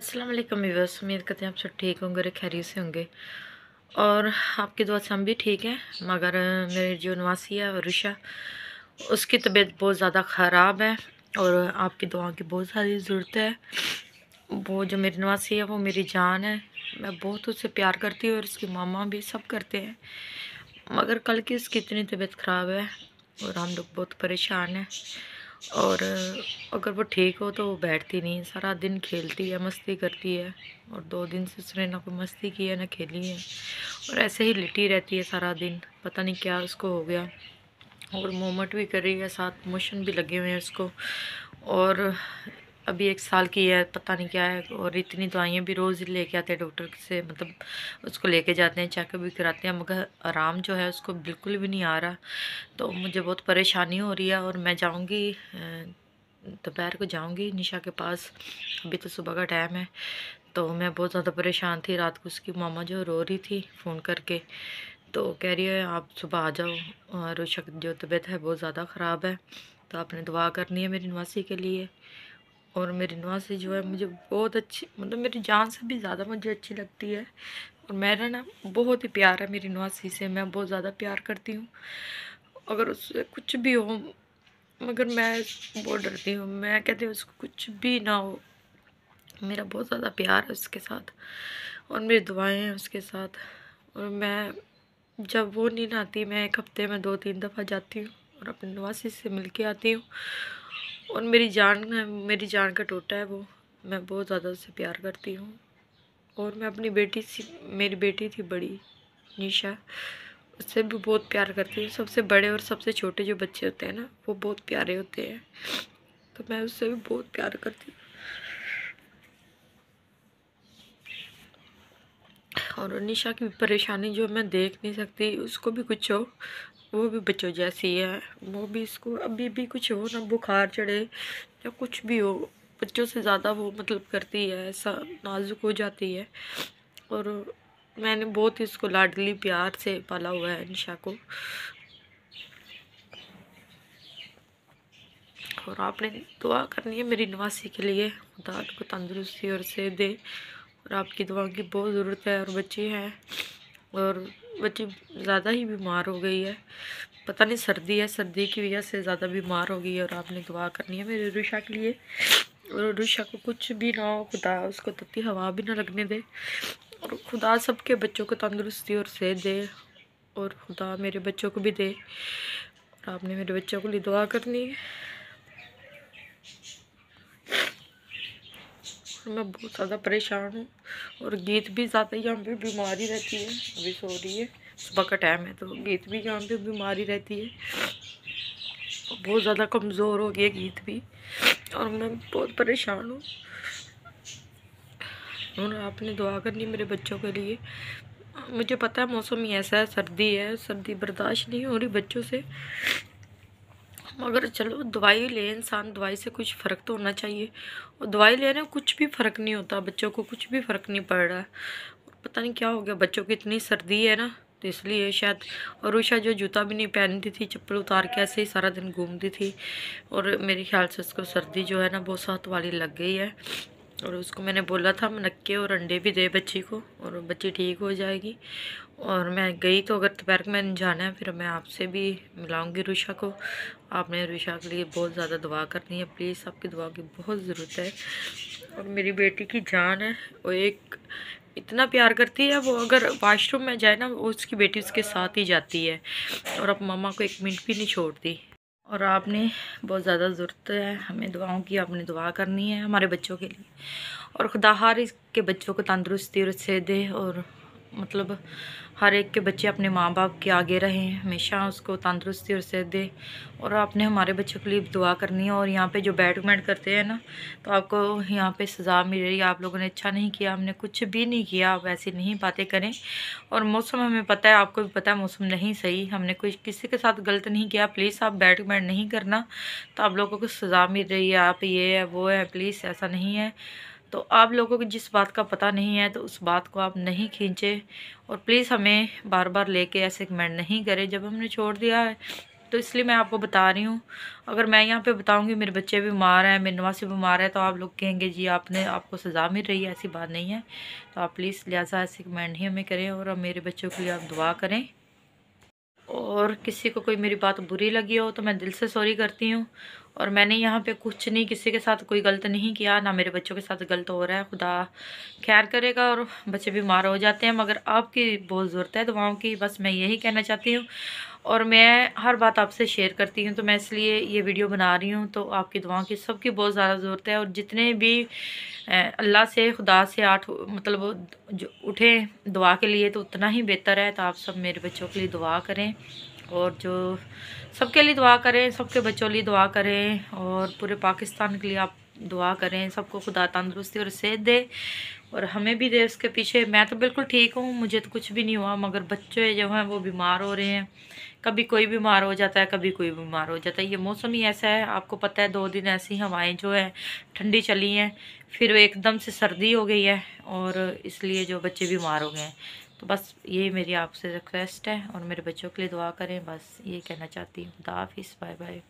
Aslam viewers उम्मीद करते हैं आप सब ठीक होंगे खैरियत से होंगे और आपकी दुआ से हम भी ठीक हैं मगर मेरी जो नवासी है रिशा उसकी तबीयत बहुत ज़्यादा ख़राब है और आपकी दुआ की बहुत सारी ज़रूरत है वो जो मेरी नवासी है वो मेरी जान है मैं बहुत उससे प्यार करती हूँ और उसकी मामा भी सब करते हैं मगर कल की उसकी इतनी तबीयत ख़राब है और हम लोग बहुत परेशान हैं और अगर वो ठीक हो तो वो बैठती नहीं सारा दिन खेलती है मस्ती करती है और दो दिन से उसने ना कोई मस्ती की है ना खेली है और ऐसे ही लिटी रहती है सारा दिन पता नहीं क्या उसको हो गया और मोमट भी कर रही है साथ मोशन भी लगे हुए हैं उसको और अभी एक साल की है पता नहीं क्या है और इतनी दवाइयाँ भी रोज़ लेके आते हैं डॉक्टर से मतलब उसको लेके जाते हैं चेकअप भी कराते हैं मगर आराम जो है उसको बिल्कुल भी नहीं आ रहा तो मुझे बहुत परेशानी हो रही है और मैं जाऊँगी दोपहर को जाऊँगी निशा के पास अभी तो सुबह का टाइम है तो मैं बहुत ज़्यादा परेशान थी रात को उसकी मामा जो रो रही थी फ़ोन करके तो कह रही है आप सुबह आ जाओ और शक जो तबीयत है बहुत ज़्यादा ख़राब है तो आपने दुआ करनी है मेरी नवासी के लिए और मेरी नवासी जो है मुझे बहुत अच्छी मतलब मेरी जान से भी ज़्यादा मुझे अच्छी लगती है और मेरा ना बहुत ही प्यार है मेरी नवासी से मैं बहुत ज़्यादा प्यार करती हूँ अगर उससे कुछ भी हो मगर मैं बहुत डरती हूँ मैं कहती हूँ उसको कुछ भी ना हो मेरा बहुत ज़्यादा प्यार है उसके साथ और मेरी दुआएं हैं उसके साथ और मैं जब वो नहीं आती मैं एक हफ़्ते में दो तीन दफ़ा जाती हूँ और अपने नवासी से मिल के आती हूँ और मेरी जान मेरी जान का टोटा है वो मैं बहुत ज़्यादा उससे प्यार करती हूँ और मैं अपनी बेटी सी मेरी बेटी थी बड़ी निशा उससे भी बहुत प्यार करती हूँ सबसे बड़े और सबसे छोटे जो बच्चे होते हैं ना वो बहुत प्यारे होते हैं तो मैं उससे भी बहुत प्यार करती हूँ और निशा की परेशानी जो मैं देख नहीं सकती उसको भी कुछ हो वो भी बच्चों जैसी है वो भी इसको अभी भी कुछ हो ना बुखार चढ़े या कुछ भी हो बच्चों से ज़्यादा वो मतलब करती है ऐसा नाजुक हो जाती है और मैंने बहुत ही इसको लाडली प्यार से पाला हुआ है निशा को और आपने दुआ करनी है मेरी नवासी के लिए खुदा को तंदुरुस्ती और से दे और आपकी दुआ की बहुत ज़रूरत है और बच्चे हैं और बच्ची ज़्यादा ही बीमार हो गई है पता नहीं सर्दी है सर्दी की वजह से ज़्यादा बीमार हो गई है और आपने दुआ करनी है मेरे रुषा के लिए और रुषा को कुछ भी ना हो खुदा उसको तत्ती हवा भी ना लगने दे और खुदा सबके बच्चों को तंदुरुस्ती और सेहत दे और खुदा मेरे बच्चों को भी दे और आपने मेरे बच्चों के लिए दुआ करनी है तो मैं बहुत ज़्यादा परेशान हूँ और गीत भी ज़्यादा यहाँ पे बीमारी रहती है अभी सो रही है सुबह का टाइम है तो गीत भी यहाँ पे बीमारी रहती है बहुत ज़्यादा कमज़ोर हो गया गीत भी और मैं बहुत परेशान हूँ उन्होंने आपने दुआ करनी मेरे बच्चों के लिए मुझे पता है मौसम ही ऐसा है सर्दी है सर्दी बर्दाश्त नहीं हो रही बच्चों से मगर चलो दवाई ले इंसान दवाई से कुछ फ़र्क तो होना चाहिए और दवाई लेने कुछ भी फ़र्क नहीं होता बच्चों को कुछ भी फ़र्क नहीं पड़ रहा है पता नहीं क्या हो गया बच्चों की इतनी सर्दी है ना तो इसलिए शायद और उषा जो जूता भी नहीं पहनती थी चप्पल उतार के ऐसे ही सारा दिन घूमती थी और मेरे ख्याल से उसको सर्दी जो है ना बहुत सात वाली लग गई है और उसको मैंने बोला था नक्के और अंडे भी दे बच्ची को और बच्ची ठीक हो जाएगी और मैं गई तो अगर दोपहर को मैंने जाना है फिर मैं आपसे भी मिलाऊंगी रुशा को आपने रुशा के लिए बहुत ज़्यादा दुआ करनी है प्लीज़ आपकी दुआ की बहुत ज़रूरत है और मेरी बेटी की जान है वो एक इतना प्यार करती है वो अगर वाशरूम में जाए ना उसकी बेटी उसके साथ ही जाती है और अब मामा को एक मिनट भी नहीं छोड़ती और आपने बहुत ज़्यादा ज़रूरत है हमें दुआओं की आपने दुआ करनी है हमारे बच्चों के लिए और खुदा हार इसके बच्चों को तंदुरुस्ती और से दे और मतलब हर एक के बच्चे अपने माँ बाप के आगे रहें हमेशा उसको तंदुरुस्ती और सेहत दे और आपने हमारे बच्चों के लिए दुआ करनी है और यहाँ पे जो बैट वैट करते हैं ना तो आपको यहाँ पे सज़ा मिल रही है आप लोगों ने अच्छा नहीं किया हमने कुछ भी नहीं किया आप ऐसी नहीं बातें करें और मौसम हमें पता है आपको भी पता है मौसम नहीं सही हमने कोई किसी के साथ गलत नहीं किया प्लीज़ आप बैट वैट नहीं करना तो आप लोगों को सज़ा मिल रही है आप ये है वो है प्लीज़ ऐसा नहीं है तो आप लोगों को जिस बात का पता नहीं है तो उस बात को आप नहीं खींचे और प्लीज़ हमें बार बार लेके ऐसे कमेंट नहीं करें जब हमने छोड़ दिया है तो इसलिए मैं आपको बता रही हूँ अगर मैं यहाँ पे बताऊँगी मेरे बच्चे बीमार हैं मेरे नवासी बीमार है तो आप लोग कहेंगे जी आपने आपको सज़ा मिल रही है ऐसी बात नहीं है तो आप प्लीज़ लिहाजा ऐसे कमेंट ही हमें करें और मेरे बच्चों के लिए आप दुआ करें और किसी को कोई मेरी बात बुरी लगी हो तो मैं दिल से सॉरी करती हूँ और मैंने यहाँ पे कुछ नहीं किसी के साथ कोई गलत नहीं किया ना मेरे बच्चों के साथ गलत हो रहा है खुदा खैर करेगा और बच्चे बीमार हो जाते हैं मगर आपकी बहुत ज़रूरत है दवाओं की बस मैं यही कहना चाहती हूँ और मैं हर बात आपसे शेयर करती हूँ तो मैं इसलिए ये वीडियो बना रही हूँ तो आपकी दुआओं की सबकी बहुत ज़्यादा ज़रूरत है और जितने भी अल्लाह से खुदा से आठ मतलब जो उठे दुआ के लिए तो उतना ही बेहतर है तो आप सब मेरे बच्चों के लिए दुआ करें और जो सबके लिए दुआ करें सबके बच्चों लिए दुआ करें और पूरे पाकिस्तान के लिए आप दुआ करें सबको खुदा तंदरुस्ती और सेहत दे और हमें भी दे उसके पीछे मैं तो बिल्कुल ठीक हूँ मुझे तो कुछ भी नहीं हुआ मगर बच्चे जो हैं वो बीमार हो रहे हैं कभी कोई बीमार हो जाता है कभी कोई बीमार हो जाता है ये मौसम ही ऐसा है आपको पता है दो दिन ऐसी हवाएं जो है ठंडी चली हैं फिर एकदम से सर्दी हो गई है और इसलिए जो बच्चे बीमार हो गए हैं तो बस यही मेरी आपसे रिक्वेस्ट है और मेरे बच्चों के लिए दुआ करें बस ये कहना चाहती हूँ खुदा बाय बाय